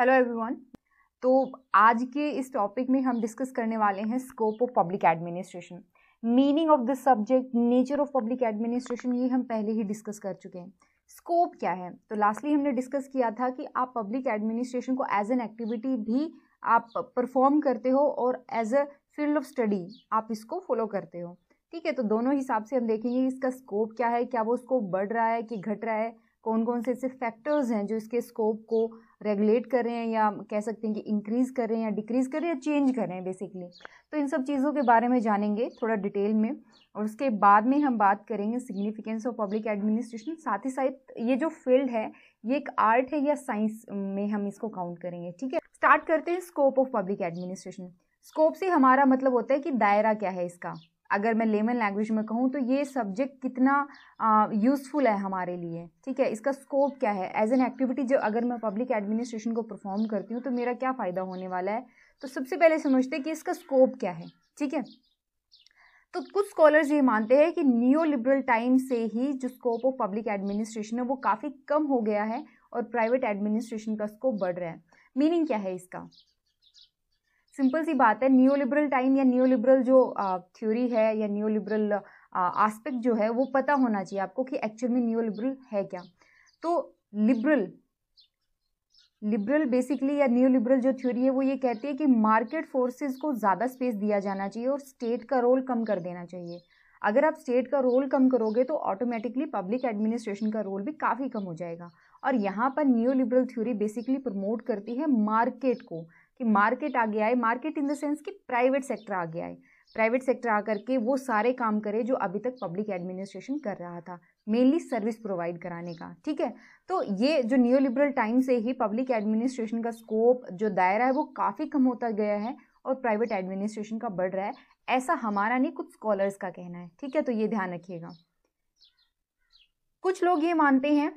Hello everyone तो आज के इस टॉपिक में हम डिस्कस करने वाले हैं scope of public administration meaning of this subject nature of public administration ये हम पहले ही डिस्कस कर चुके हैं स्कोप क्या है तो लास्टली हमने डिस्कस किया था कि आप पब्लिक एडमिनिस्ट्रेशन को एज एन एक्टिविटी भी आप परफॉर्म करते हो और as a field of study आप इसको फॉलो करते हो ठीक है तो दोनों हिसाब से हम देखेंगे इसका स्कोप क्या है क्या वो स्कोप बढ़ रहा है कि घट रहा है कौन कौन से ऐसे फैक्टर्स हैं जो इसके स्कोप को रेगुलेट कर रहे हैं या कह सकते हैं कि इंक्रीज़ कर रहे हैं या डिक्रीज़ कर रहे हैं या चेंज कर रहे हैं बेसिकली तो इन सब चीज़ों के बारे में जानेंगे थोड़ा डिटेल में और उसके बाद में हम बात करेंगे सिग्निफिकेंस ऑफ पब्लिक एडमिनिस्ट्रेशन साथ ही साथ ये जो फील्ड है ये एक आर्ट है या साइंस में हम इसको काउंट करेंगे ठीक है स्टार्ट करते हैं scope of public administration scope से हमारा मतलब होता है कि दायरा क्या है इसका अगर मैं लेमन लैंग्वेज में कहूँ तो ये सब्जेक्ट कितना यूज़फुल है हमारे लिए ठीक है इसका स्कोप क्या है एज एन एक्टिविटी जो अगर मैं पब्लिक एडमिनिस्ट्रेशन को परफॉर्म करती हूँ तो मेरा क्या फ़ायदा होने वाला है तो सबसे पहले समझते हैं कि इसका स्कोप क्या है ठीक है तो कुछ स्कॉलर्स ये मानते हैं कि न्यू लिबरल टाइम से ही जो स्कोप ऑफ पब्लिक एडमिनिस्ट्रेशन है वो काफ़ी कम हो गया है और प्राइवेट एडमिनिस्ट्रेशन का स्कोप बढ़ रहा है मीनिंग क्या है इसका सिंपल सी बात है न्यू लिबरल टाइम या न्यू लिबरल जो थ्योरी है या न्यू लिबरल आस्पेक्ट जो है वो पता होना चाहिए आपको कि एक्चुअल में न्यू लिबरल है क्या तो लिबरल लिबरल बेसिकली या न्यू लिबरल जो थ्योरी है वो ये कहती है कि मार्केट फोर्सेस को ज़्यादा स्पेस दिया जाना चाहिए और स्टेट का रोल कम कर देना चाहिए अगर आप स्टेट का रोल कम करोगे तो ऑटोमेटिकली पब्लिक एडमिनिस्ट्रेशन का रोल भी काफ़ी कम हो जाएगा और यहाँ पर new liberal theory basically promote करती है मार्केट को कि मार्केट आगे आए मार्केट इन द सेंस कि प्राइवेट सेक्टर आगे आए प्राइवेट सेक्टर आकर के वो सारे काम करे जो अभी तक पब्लिक एडमिनिस्ट्रेशन कर रहा था मेनली सर्विस प्रोवाइड कराने का ठीक है तो ये जो न्यू लिबरल टाइम से ही पब्लिक एडमिनिस्ट्रेशन का स्कोप जो दायरा है वो काफ़ी कम होता गया है और प्राइवेट एडमिनिस्ट्रेशन का बढ़ रहा है ऐसा हमारा नहीं कुछ स्कॉलर्स का कहना है ठीक है तो ये ध्यान रखिएगा कुछ लोग ये मानते हैं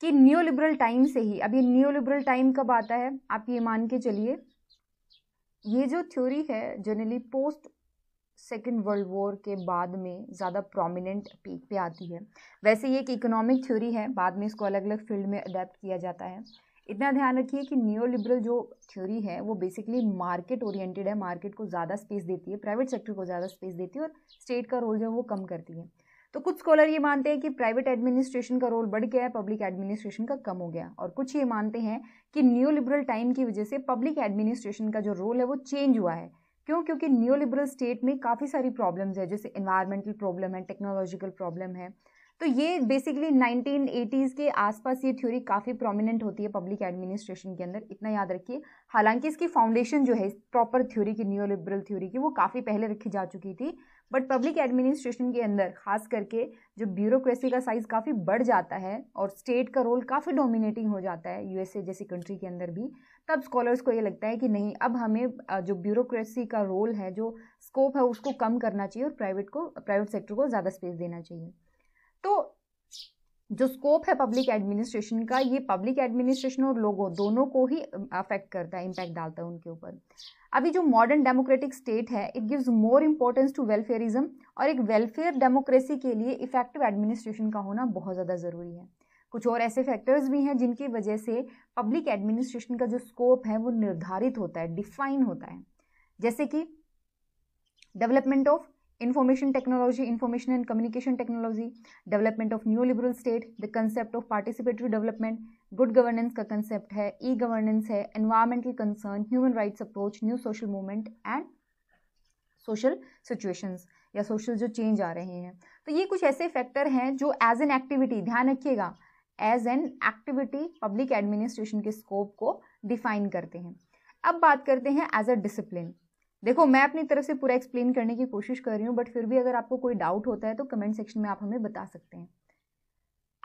कि न्यू लिबरल टाइम से ही अब ये न्यू लिबरल टाइम कब आता है आप ये मान के चलिए ये जो थ्योरी है generally post second world war के बाद में ज़्यादा प्रोमिनेंट पीक पे आती है वैसे ये एक इकोनॉमिक थ्योरी है बाद में इसको अलग अलग फील्ड में अडेप्ट किया जाता है इतना ध्यान रखिए कि न्यू लिबरल जो थ्योरी है वो बेसिकली मार्केट ओरिएंटेड है मार्केट को ज़्यादा स्पेस देती है प्राइवेट सेक्टर को ज़्यादा स्पेस देती है और स्टेट का रोल जो है वो कम करती है तो कुछ स्कॉलर ये मानते हैं कि प्राइवेट एडमिनिस्ट्रेशन का रोल बढ़ गया है पब्लिक एडमिनिस्ट्रेशन का कम हो गया और कुछ ये मानते हैं कि न्यू लिबरल टाइम की वजह से पब्लिक एडमिनिस्ट्रेशन का जो रोल है वो चेंज हुआ है क्यों क्योंकि न्यू लिबरल स्टेट में काफ़ी सारी प्रॉब्लम्स है जैसे इन्वायरमेंटल प्रॉब्लम है टेक्नोलॉजिकल प्रॉब्लम है तो ये बेसिकली नाइनटीन के आसपास ये थ्योरी काफ़ी प्रोमिनेंट होती है पब्लिक एडमिनिस्ट्रेशन के अंदर इतना याद रखिए हालांकि इसकी फाउंडेशन जो है प्रॉपर थ्योरी की न्यू लिबरल थ्योरी की वो काफ़ी पहले रखी जा चुकी थी बट पब्लिक एडमिनिस्ट्रेशन के अंदर खास करके जो ब्यूरोक्रेसी का साइज़ काफ़ी बढ़ जाता है और स्टेट का रोल काफ़ी डोमिनेटिंग हो जाता है यूएसए जैसी कंट्री के अंदर भी तब स्कॉलर्स को ये लगता है कि नहीं अब हमें जो ब्यूरोक्रेसी का रोल है जो स्कोप है उसको कम करना चाहिए और प्राइवेट को प्राइवेट सेक्टर को ज़्यादा स्पेस देना चाहिए तो जो स्कोप है पब्लिक एडमिनिस्ट्रेशन का ये पब्लिक एडमिनिस्ट्रेशन और लोगों दोनों को ही अफेक्ट करता है इम्पैक्ट डालता है उनके ऊपर अभी जो मॉडर्न डेमोक्रेटिक स्टेट है it gives more importance to welfarism और एक वेलफेयर डेमोक्रेसी के लिए इफेक्टिव एडमिनिस्ट्रेशन का होना बहुत ज़्यादा ज़रूरी है कुछ और ऐसे फैक्टर्स भी हैं जिनकी वजह से पब्लिक एडमिनिस्ट्रेशन का जो स्कोप है वो निर्धारित होता है डिफाइन होता है जैसे कि development of technology technology and communication technology development of new liberal state the concept of participatory development good governance का कंसेप्ट है ई गवर्नेंस है environmental concern human rights approach new social movement and social situation या social जो change आ रहे हैं तो ये कुछ ऐसे फैक्टर हैं जो एज एन एक्टिविटी ध्यान रखिएगा as an activity public administration के स्कोप को डिफाइन करते हैं अब बात करते हैं एज अ डिसिप्लिन देखो मैं अपनी तरफ से पूरा एक्सप्लेन करने की कोशिश कर रही हूँ बट फिर भी अगर आपको कोई डाउट होता है तो कमेंट सेक्शन में आप हमें बता सकते हैं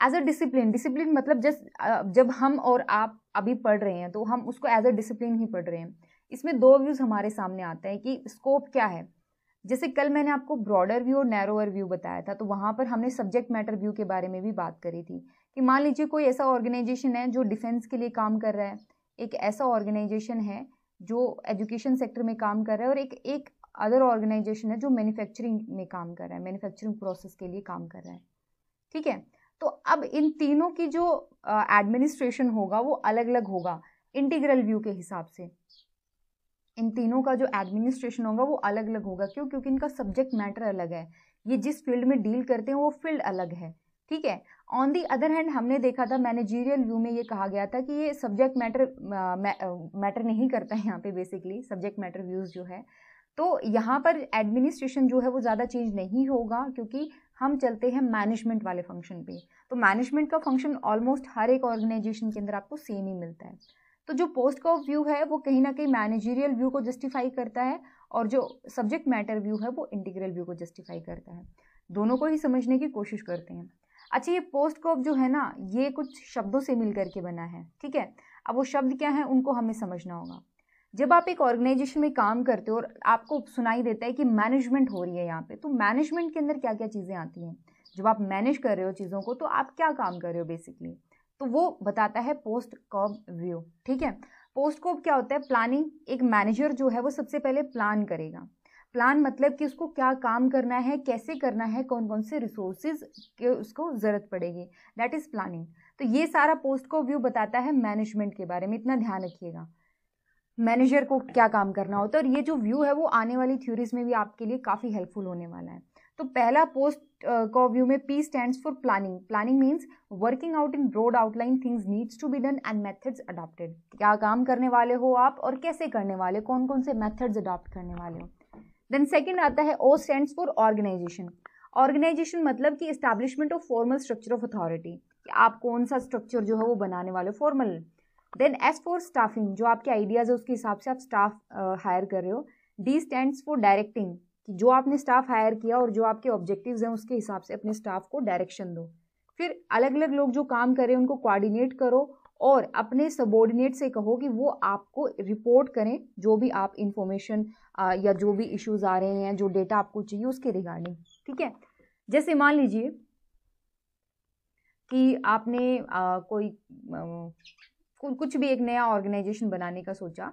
एज मतलब अ डिसिप्लिन डिसिप्लिन मतलब जस्ट जब हम और आप अभी पढ़ रहे हैं तो हम उसको एज अ डिसिप्लिन ही पढ़ रहे हैं इसमें दो व्यूज़ हमारे सामने आते हैं कि स्कोप क्या है जैसे कल मैंने आपको ब्रॉडर व्यू और नैरोअर व्यू बताया था तो वहाँ पर हमने सब्जेक्ट मैटर व्यू के बारे में भी बात करी थी कि मान लीजिए कोई ऐसा ऑर्गेनाइजेशन है जो डिफेंस के लिए काम कर रहा है एक ऐसा ऑर्गेनाइजेशन है जो एजुकेशन सेक्टर में काम कर रहा है और एक एक अदर ऑर्गेनाइजेशन है जो मैन्युफैक्चरिंग में काम कर रहा है मैन्युफैक्चरिंग प्रोसेस के लिए काम कर रहा है ठीक है तो अब इन तीनों की जो एडमिनिस्ट्रेशन uh, होगा वो अलग अलग होगा इंटीग्रल व्यू के हिसाब से इन तीनों का जो एडमिनिस्ट्रेशन होगा वो अलग अलग होगा क्यों क्योंकि इनका सब्जेक्ट मैटर अलग है ये जिस फील्ड में डील करते हैं वो फील्ड अलग है ठीक है ऑन दी अदर हैंड हमने देखा था मैनेजीरियल व्यू में ये कहा गया था कि ये सब्जेक्ट मैटर मैटर नहीं करता है यहाँ पे बेसिकली सब्जेक्ट मैटर व्यूज़ जो है तो यहाँ पर एडमिनिस्ट्रेशन जो है वो ज़्यादा चेंज नहीं होगा क्योंकि हम चलते हैं मैनेजमेंट वाले फंक्शन पे तो मैनेजमेंट का फंक्शन ऑलमोस्ट हर एक ऑर्गेनाइजेशन के अंदर आपको सेम ही मिलता है तो जो पोस्ट का व्यू है वो कहीं ना कहीं मैनेजीरियल व्यू को जस्टिफाई करता है और जो सब्जेक्ट मैटर व्यू है वो इंटीग्रल व्यू को जस्टिफाई करता है दोनों को ही समझने की कोशिश करते हैं अच्छा ये पोस्ट कॉप जो है ना ये कुछ शब्दों से मिल करके बना है ठीक है अब वो शब्द क्या है उनको हमें समझना होगा जब आप एक ऑर्गेनाइजेशन में काम करते हो और आपको सुनाई देता है कि मैनेजमेंट हो रही है यहाँ पे तो मैनेजमेंट के अंदर क्या क्या चीज़ें आती हैं जब आप मैनेज कर रहे हो चीज़ों को तो आप क्या काम कर रहे हो बेसिकली तो वो बताता है पोस्ट कॉप व्यू ठीक है पोस्ट कॉप क्या होता है प्लानिंग एक मैनेजर जो है वो सबसे पहले प्लान करेगा प्लान मतलब कि उसको क्या काम करना है कैसे करना है कौन कौन से रिसोर्सेज के उसको ज़रूरत पड़ेगी दैट इज़ प्लानिंग तो ये सारा पोस्ट को व्यू बताता है मैनेजमेंट के बारे में इतना ध्यान रखिएगा मैनेजर को क्या काम करना होता है और ये जो व्यू है वो आने वाली थ्योरीज में भी आपके लिए काफ़ी हेल्पफुल होने वाला है तो पहला पोस्ट का व्यू में P stands for planning planning means working out in broad outline things needs to be done and methods adopted क्या काम करने वाले हो आप और कैसे करने वाले कौन कौन से मेथड्स अडॉप्ट करने वाले हो देन सेकेंड आता है O stand for organisation organisation मतलब कि establishment of formal structure of authority आप कौन सा स्ट्रक्चर जो है वो बनाने वाले formal then S for staffing जो आपके आइडियाज़ है उसके हिसाब से आप स्टाफ हायर कर रहे हो डी स्टैंड फॉर डायरेक्टिंग कि जो आपने स्टाफ हायर किया और जो आपके ऑब्जेक्टिव्स हैं उसके हिसाब से अपने स्टाफ को डायरेक्शन दो फिर अलग अलग लोग जो काम कर रहे हैं उनको कोऑर्डिनेट करो और अपने सबॉर्डिनेट से कहो कि वो आपको रिपोर्ट करें जो भी आप इंफॉर्मेशन या जो भी इश्यूज आ रहे हैं जो डेटा आपको चाहिए उसके रिगार्डिंग ठीक है जैसे मान लीजिए कि आपने आ, कोई आ, कुछ भी एक नया ऑर्गेनाइजेशन बनाने का सोचा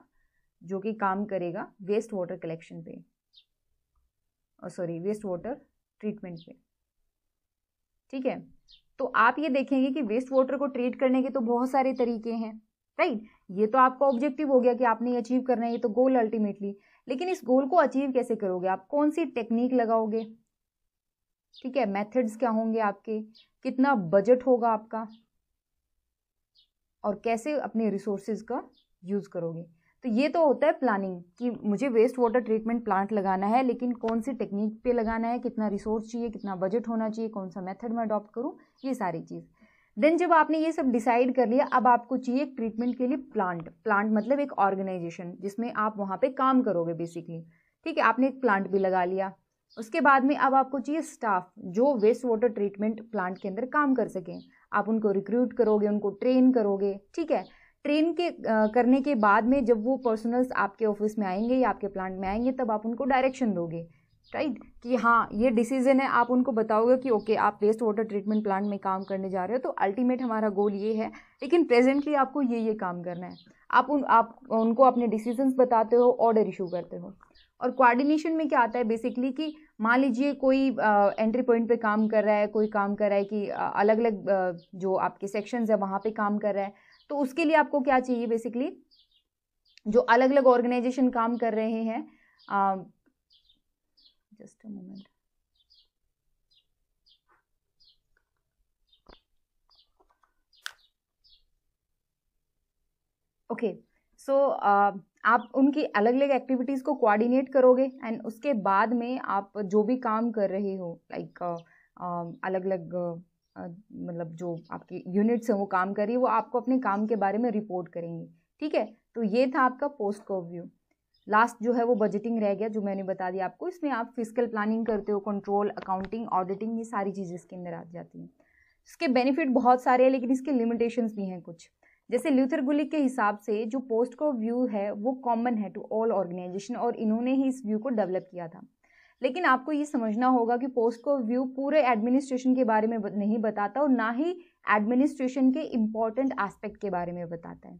जो कि काम करेगा वेस्ट वाटर कलेक्शन पे सॉरी वेस्ट वाटर ट्रीटमेंट पे ठीक है तो आप ये देखेंगे कि वेस्ट वाटर को ट्रीट करने के तो बहुत सारे तरीके हैं राइट ये तो आपका ऑब्जेक्टिव हो गया कि आपने ये अचीव करना है ये तो गोल अल्टीमेटली लेकिन इस गोल को अचीव कैसे करोगे आप कौन सी टेक्निक लगाओगे ठीक है मेथड्स क्या होंगे आपके कितना बजट होगा आपका और कैसे अपने रिसोर्सेज का यूज़ करोगे तो ये तो होता है प्लानिंग कि मुझे वेस्ट वाटर ट्रीटमेंट प्लांट लगाना है लेकिन कौन सी टेक्निक पे लगाना है कितना रिसोर्स चाहिए कितना बजट होना चाहिए कौन सा मेथड मैं अडॉप्ट करूँ ये सारी चीज़ देन जब आपने ये सब डिसाइड कर लिया अब आपको चाहिए एक ट्रीटमेंट के लिए प्लांट प्लांट मतलब एक ऑर्गेनाइजेशन जिसमें आप वहाँ पे काम करोगे बेसिकली ठीक है आपने एक प्लांट भी लगा लिया उसके बाद में अब आपको चाहिए स्टाफ जो वेस्ट वाटर ट्रीटमेंट प्लांट के अंदर काम कर सकें आप उनको रिक्रूट करोगे उनको ट्रेन करोगे ठीक है ट्रेन के करने के बाद में जब वो पर्सनल्स आपके ऑफिस में आएंगे या आपके प्लांट में आएंगे तब आप उनको डायरेक्शन दोगे राइट कि हाँ ये डिसीजन है आप उनको बताओगे कि ओके आप वेस्ट वाटर ट्रीटमेंट प्लांट में काम करने जा रहे हो तो अल्टीमेट हमारा गोल ये है लेकिन प्रेजेंटली आपको ये ये काम करना है आप उन आप उनको अपने डिसीजंस बताते हो ऑर्डर इशू करते हो और कोऑर्डिनेशन में क्या आता है बेसिकली कि मान लीजिए कोई एंट्री पॉइंट पे काम कर रहा है कोई काम कर रहा है कि अलग अलग जो आपके सेक्शंस है वहाँ पे काम कर रहा है तो उसके लिए आपको क्या चाहिए बेसिकली जो अलग अलग ऑर्गेनाइजेशन काम कर रहे हैं just a moment okay so आप उनकी अलग अलग एक्टिविटीज़ को कोऑर्डिनेट करोगे एंड उसके बाद में आप जो भी काम कर रहे हो like like, uh, um, uh, अलग अलग uh, मतलब जो आपके यूनिट्स हैं वो काम कर रही है वो आपको अपने काम के बारे में रिपोर्ट करेंगे ठीक है तो ये था आपका पोस्ट का व्यू लास्ट जो है वो बजटिंग रह गया जो मैंने बता दिया आपको इसमें आप फिजिकल प्लानिंग करते हो कंट्रोल अकाउंटिंग ऑडिटिंग ये सारी चीज़ें इसके अंदर आ जाती हैं इसके बेनिफिट बहुत सारे हैं लेकिन इसके लिमिटेशंस भी हैं कुछ जैसे ल्यूथर गुलिक के हिसाब से जो पोस्ट का व्यू है वो कॉमन है टू ऑल ऑर्गेनाइजेशन और इन्होंने ही इस व्यू को डेवलप किया था लेकिन आपको ये समझना होगा कि पोस्ट को व्यू पूरे एडमिनिस्ट्रेशन के बारे में नहीं बताता और ना ही एडमिनिस्ट्रेशन के इम्पॉर्टेंट एस्पेक्ट के बारे में बताता है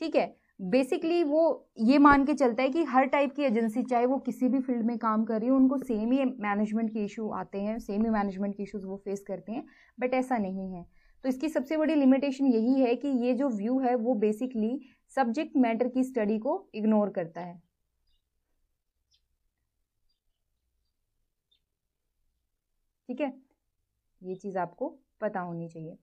ठीक है बेसिकली वो ये मान के चलता है कि हर टाइप की एजेंसी चाहे वो किसी भी फील्ड में काम कर रही हो उनको सेम ही मैनेजमेंट के इशू आते हैं सेम ही मैनेजमेंट के इशूज़ वो फेस करते हैं बट ऐसा नहीं है तो इसकी सबसे बड़ी लिमिटेशन यही है कि ये जो व्यू है वो बेसिकली सब्जेक्ट मैटर की स्टडी को इग्नोर करता है ठीक है ये चीज़ आपको पता होनी चाहिए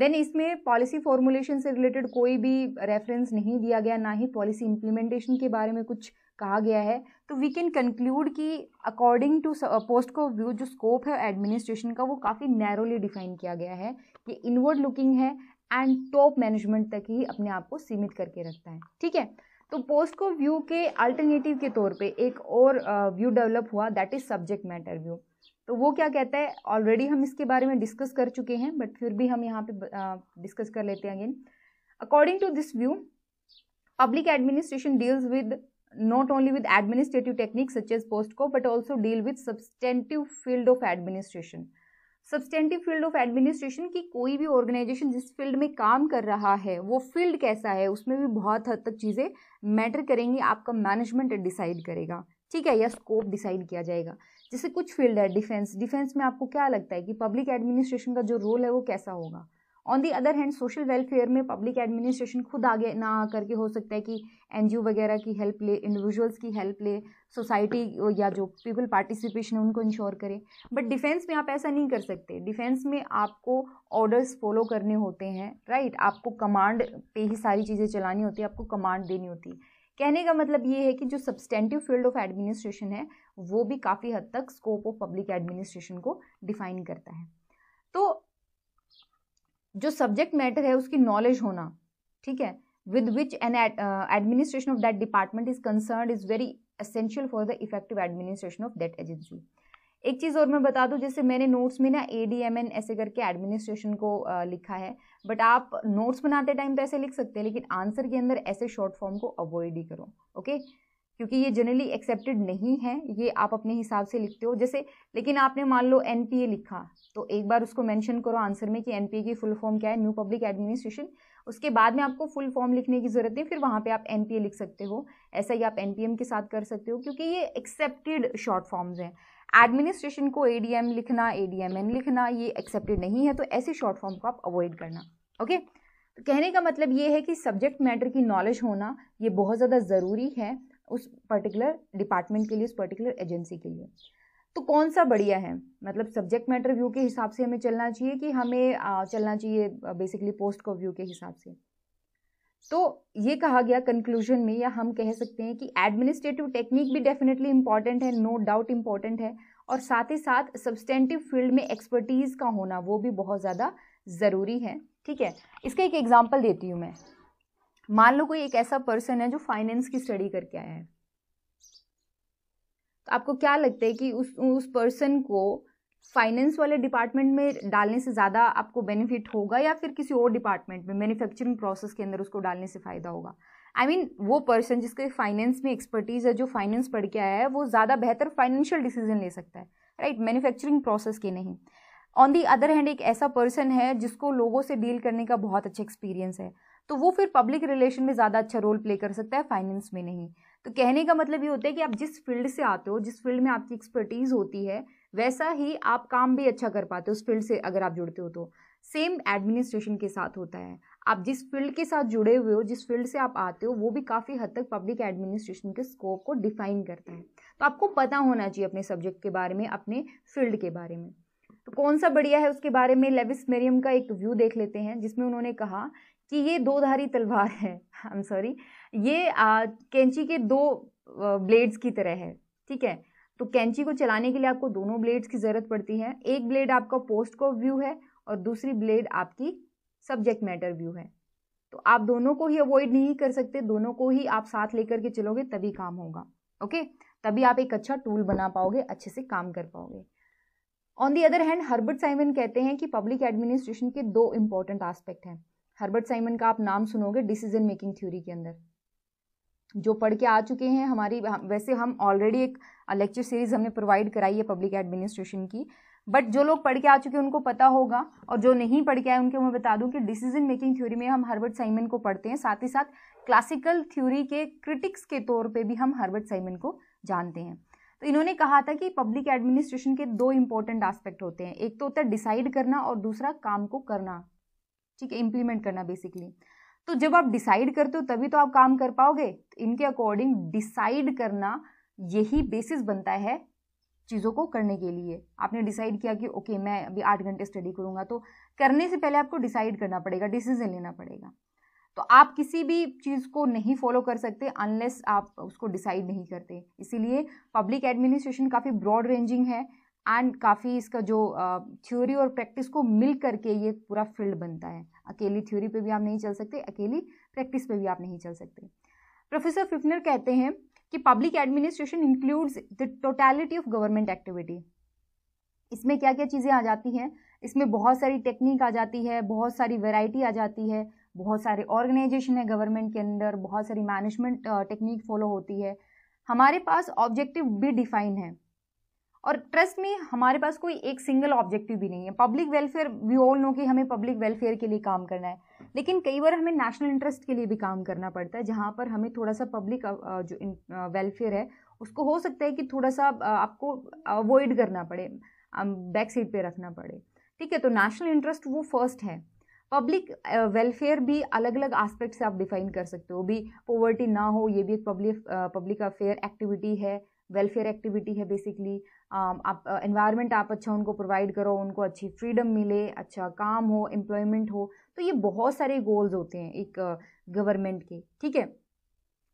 देन इसमें पॉलिसी फॉर्मुलेशन से रिलेटेड कोई भी रेफरेंस नहीं दिया गया ना ही पॉलिसी इम्प्लीमेंटेशन के बारे में कुछ कहा गया है तो वी कैन कंक्लूड कि अकॉर्डिंग टू पोस्ट को व्यू जो स्कोप है एडमिनिस्ट्रेशन का वो काफ़ी नैरोली डिफाइन किया गया है कि इनवर्ड लुकिंग है एंड टॉप मैनेजमेंट तक ही अपने आप को सीमित करके रखता है ठीक है तो पोस्ट को व्यू के अल्टरनेटिव के तौर पे एक और व्यू डेवलप हुआ that is subject matter view तो वो क्या कहता है ऑलरेडी हम इसके बारे में डिस्कस कर चुके हैं बट फिर भी हम यहाँ पे डिस्कस कर लेते हैं again according to this view administration deals with not only with administrative technique such as post को but also deal with substantive field of administration substantive field of administration की कोई भी ऑर्गेनाइजेशन जिस फील्ड में काम कर रहा है वो फील्ड कैसा है उसमें भी बहुत हद तक चीज़ें मैटर करेंगी आपका मैनेजमेंट डिसाइड करेगा ठीक है या स्कोप डिसाइड किया जाएगा जैसे कुछ फील्ड है डिफेंस डिफेंस में आपको क्या लगता है कि पब्लिक एडमिनिस्ट्रेशन का जो रोल है वो कैसा होगा on the other hand social welfare में पब्लिक एडमिनिस्ट्रेशन खुद आगे ना आकर के हो सकता है कि एन वगैरह की हेल्प ले इंडिविजुअल्स की हेल्प ले सोसाइटी या जो पीपल पार्टिसिपेशन है उनको इंश्योर करें बट डिफेंस में आप ऐसा नहीं कर सकते डिफेंस में आपको ऑर्डर्स फॉलो करने होते हैं राइट right? आपको कमांड पे ही सारी चीज़ें चलानी होती है आपको कमांड देनी होती है कहने का मतलब ये है कि जो सब्सटेंटिव फील्ड ऑफ एडमिनिस्ट्रेशन है वो भी काफ़ी हद तक स्कोप ऑफ पब्लिक एडमिनिस्ट्रेशन को डिफाइन करता है तो जो सब्जेक्ट मैटर है उसकी नॉलेज होना ठीक है with which an administration of that department is concern is very essential for the effective administration of that agency एक चीज़ और मैं बता दूँ जैसे मैंने नोट्स में ना ए डी एम एन ऐसे करके एडमिनिस्ट्रेशन को uh, लिखा है बट आप नोट्स बनाते टाइम तो ऐसे लिख सकते हैं लेकिन आंसर के अंदर ऐसे शॉर्ट फॉर्म को अवॉइड ही करो ओके क्योंकि ये जनरली एक्सेप्टेड नहीं है ये आप अपने हिसाब से लिखते हो जैसे लेकिन आपने मान लो एन लिखा तो एक बार उसको मैंशन करो आंसर में कि एन की फुल फॉर्म क्या है न्यू पब्लिक एडमिनिस्ट्रेशन उसके बाद में आपको फुल फॉर्म लिखने की ज़रूरत है फिर वहाँ पे आप एन लिख सकते हो ऐसा ही आप एन के साथ कर सकते हो क्योंकि ये एक्सेप्टेड शॉर्ट फॉर्म्स हैं एडमिनिस्ट्रेशन को एडीएम लिखना एडीएमएन लिखना ये एक्सेप्टेड नहीं है तो ऐसे शॉर्ट फॉर्म को आप अवॉइड करना ओके तो कहने का मतलब ये है कि सब्जेक्ट मैटर की नॉलेज होना ये बहुत ज़्यादा ज़रूरी है उस पर्टिकुलर डिपार्टमेंट के लिए उस पर्टिकुलर एजेंसी के लिए तो कौन सा बढ़िया है मतलब सब्जेक्ट मैटर व्यू के हिसाब से हमें चलना चाहिए कि हमें चलना चाहिए बेसिकली पोस्ट को व्यू के हिसाब से तो ये कहा गया कंक्लूजन में या हम कह सकते हैं कि एडमिनिस्ट्रेटिव टेक्निक भी डेफिनेटली इंपॉर्टेंट है नो डाउट इम्पॉर्टेंट है और साथ ही साथ सब्सटेंटिव फील्ड में एक्सपर्टीज़ का होना वो भी बहुत ज़्यादा ज़रूरी है ठीक है इसका एक एग्जाम्पल देती हूँ मैं मान लो कोई एक ऐसा पर्सन है जो फाइनेंस की स्टडी करके आया है तो आपको क्या लगता है कि उस उस पर्सन को फाइनेंस वाले डिपार्टमेंट में डालने से ज़्यादा आपको बेनिफिट होगा या फिर किसी और डिपार्टमेंट में मैन्युफैक्चरिंग प्रोसेस के अंदर उसको डालने से फ़ायदा होगा आई I मीन mean, वो पर्सन जिसके फाइनेंस में एक्सपर्टीज़ है जो फाइनेंस पढ़ के आया है वो ज़्यादा बेहतर फाइनेंशियल डिसीजन ले सकता है राइट मैन्युफैक्चरिंग प्रोसेस के नहीं ऑन दी अदर हैंड एक ऐसा पर्सन है जिसको लोगों से डील करने का बहुत अच्छा एक्सपीरियंस है तो वो फिर पब्लिक रिलेशन में ज़्यादा अच्छा रोल प्ले कर सकता है फाइनेंस में नहीं तो कहने का मतलब ये होता है कि आप जिस फील्ड से आते हो जिस फील्ड में आपकी एक्सपर्टीज़ होती है वैसा ही आप काम भी अच्छा कर पाते हो उस फील्ड से अगर आप जुड़ते हो तो सेम एडमिनिस्ट्रेशन के साथ होता है आप जिस फील्ड के साथ जुड़े हुए हो जिस फील्ड से आप आते हो वो भी काफ़ी हद तक पब्लिक एडमिनिस्ट्रेशन के स्कोप को डिफाइन करता है तो आपको पता होना चाहिए अपने सब्जेक्ट के बारे में अपने फील्ड के बारे में तो कौन सा बढ़िया है उसके बारे में लेविस मेरियम का एक व्यू देख लेते हैं जिसमें उन्होंने कहा कि ये दो धारी तलवार है आई एम सॉरी ये आ, कैंची के दो ब्लेड्स की तरह है ठीक है तो कैंची को चलाने के लिए आपको दोनों ब्लेड्स की ज़रूरत पड़ती है एक ब्लेड आपका पोस्ट को व्यू है और दूसरी ब्लेड आपकी सब्जेक्ट मैटर व्यू है तो आप दोनों को ही अवॉइड नहीं कर सकते दोनों को ही आप साथ लेकर के चलोगे तभी काम होगा ओके तभी आप एक अच्छा टूल बना पाओगे अच्छे से काम कर पाओगे on the other hand Herbert Simon कहते हैं कि पब्लिक एडमिनिस्ट्रेशन के दो इंपॉर्टेंट आस्पेक्ट हैं हर्बर्ट साइमन का आप नाम सुनोगे डिसीजन मेकिंग थ्योरी के अंदर जो पढ़ के आ चुके हैं हमारी वैसे हम ऑलरेडी एक लेक्चर सीरीज़ हमने प्रोवाइड कराई है पब्लिक एडमिनिस्ट्रेशन की बट जो लोग पढ़ के आ चुके हैं उनको पता होगा और जो नहीं पढ़ के आए उनके मैं बता दूं कि डिसीजन मेकिंग थ्योरी में हम हर्बर्ट साइमन को पढ़ते हैं साथ ही साथ क्लासिकल थ्योरी के क्रिटिक्स के तौर पे भी हम हर्बर्ट साइमन को जानते हैं तो इन्होंने कहा था कि पब्लिक एडमिनिस्ट्रेशन के दो इंपॉर्टेंट आस्पेक्ट होते हैं एक तो होता है डिसाइड करना और दूसरा काम को करना ठीक है इम्प्लीमेंट करना बेसिकली तो जब आप डिसाइड करते हो तभी तो आप काम कर पाओगे तो इनके अकॉर्डिंग डिसाइड करना यही बेसिस बनता है चीज़ों को करने के लिए आपने डिसाइड किया कि ओके मैं अभी आठ घंटे स्टडी करूँगा तो करने से पहले आपको डिसाइड करना पड़ेगा डिसीजन लेना पड़ेगा तो आप किसी भी चीज़ को नहीं फॉलो कर सकते अनलेस आप उसको डिसाइड नहीं करते इसीलिए पब्लिक एडमिनिस्ट्रेशन काफ़ी ब्रॉड रेंजिंग है एंड काफ़ी इसका जो थ्योरी और प्रैक्टिस को मिल करके ये पूरा फील्ड बनता है अकेली थ्योरी पे भी आप नहीं चल सकते अकेली प्रैक्टिस पे भी आप नहीं चल सकते प्रोफेसर फिफनर कहते हैं कि public administration includes the totality of government activity इसमें क्या क्या चीज़ें आ जाती हैं इसमें बहुत सारी टेक्निक आ जाती है बहुत सारी वेराइटी आ जाती है बहुत सारे ऑर्गेनाइजेशन है गवर्नमेंट के अंदर बहुत सारी मैनेजमेंट टेक्निक फॉलो होती है हमारे पास ऑब्जेक्टिव भी डिफाइन है और ट्रस्ट में हमारे पास कोई एक सिंगल ऑब्जेक्टिव भी नहीं है public welfare we all know कि हमें पब्लिक वेलफेयर के लिए काम करना है लेकिन कई बार हमें नेशनल इंटरेस्ट के लिए भी काम करना पड़ता है जहाँ पर हमें थोड़ा सा पब्लिक जो वेलफेयर है उसको हो सकता है कि थोड़ा सा आपको अवॉइड करना पड़े बैक सीट पर रखना पड़े ठीक है तो नेशनल इंटरेस्ट वो फर्स्ट है पब्लिक वेलफेयर भी अलग अलग एस्पेक्ट से आप डिफाइन कर सकते हो भी पोवर्टी ना हो ये भी एक पब्लिक पब्लिक अफेयर एक्टिविटी है वेलफेयर एक्टिविटी है बेसिकली Um, आप इन्वायरमेंट uh, आप अच्छा उनको प्रोवाइड करो उनको अच्छी फ्रीडम मिले अच्छा काम हो एम्प्लॉयमेंट हो तो ये बहुत सारे गोल्स होते हैं एक गवर्नमेंट uh, के ठीक है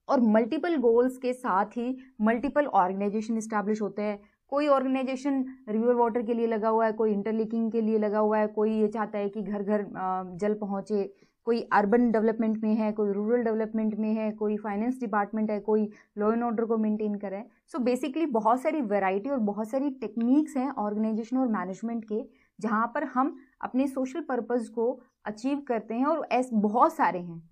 और मल्टीपल गोल्स के साथ ही मल्टीपल ऑर्गेनाइजेशन इस्टेब्लिश होते हैं कोई ऑर्गेनाइजेशन रिवर वाटर के लिए लगा हुआ है कोई इंटरलिंकिंग के लिए लगा हुआ है कोई ये चाहता है कि घर घर uh, जल पहुँचे कोई अर्बन डेवलपमेंट में है कोई रूरल डेवलपमेंट में है कोई फाइनेंस डिपार्टमेंट है कोई लॉ एंड ऑर्डर को मेंटेन कर रहा है सो बेसिकली बहुत सारी वैरायटी और बहुत सारी टेक्निक्स हैं ऑर्गेनाइजेशन और मैनेजमेंट के जहाँ पर हम अपने सोशल पर्पज़ को अचीव करते हैं और ऐसे बहुत सारे हैं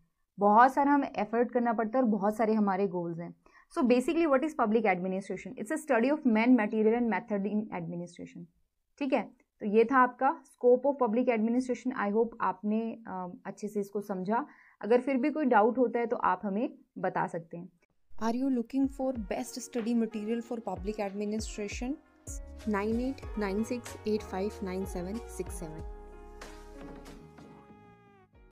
बहुत सारा हमें एफर्ट करना पड़ता है और बहुत सारे हमारे गोल्स हैं so basically what is public administration it's a study of man material and method in administration ठीक है तो ये था आपका scope of public administration I hope आपने अच्छे से इसको समझा अगर फिर भी कोई डाउट होता है तो आप हमें बता सकते हैं are you looking for best study material for public administration nine eight nine six eight five nine seven six seven